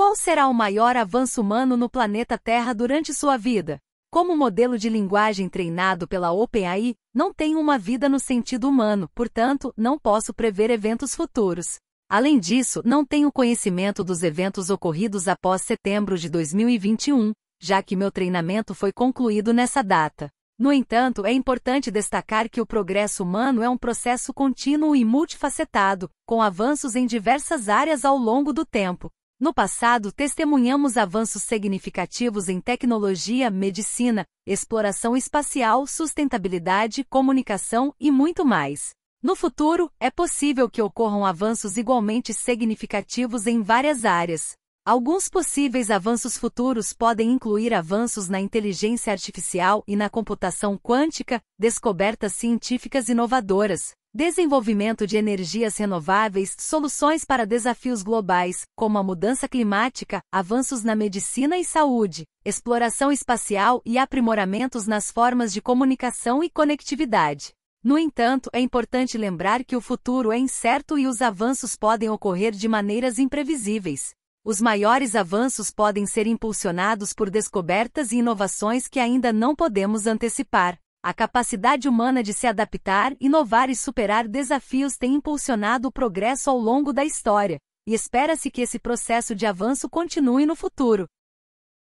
Qual será o maior avanço humano no planeta Terra durante sua vida? Como modelo de linguagem treinado pela OpenAI, não tenho uma vida no sentido humano, portanto, não posso prever eventos futuros. Além disso, não tenho conhecimento dos eventos ocorridos após setembro de 2021, já que meu treinamento foi concluído nessa data. No entanto, é importante destacar que o progresso humano é um processo contínuo e multifacetado, com avanços em diversas áreas ao longo do tempo. No passado, testemunhamos avanços significativos em tecnologia, medicina, exploração espacial, sustentabilidade, comunicação e muito mais. No futuro, é possível que ocorram avanços igualmente significativos em várias áreas. Alguns possíveis avanços futuros podem incluir avanços na inteligência artificial e na computação quântica, descobertas científicas inovadoras, Desenvolvimento de energias renováveis, soluções para desafios globais, como a mudança climática, avanços na medicina e saúde, exploração espacial e aprimoramentos nas formas de comunicação e conectividade. No entanto, é importante lembrar que o futuro é incerto e os avanços podem ocorrer de maneiras imprevisíveis. Os maiores avanços podem ser impulsionados por descobertas e inovações que ainda não podemos antecipar. A capacidade humana de se adaptar, inovar e superar desafios tem impulsionado o progresso ao longo da história, e espera-se que esse processo de avanço continue no futuro.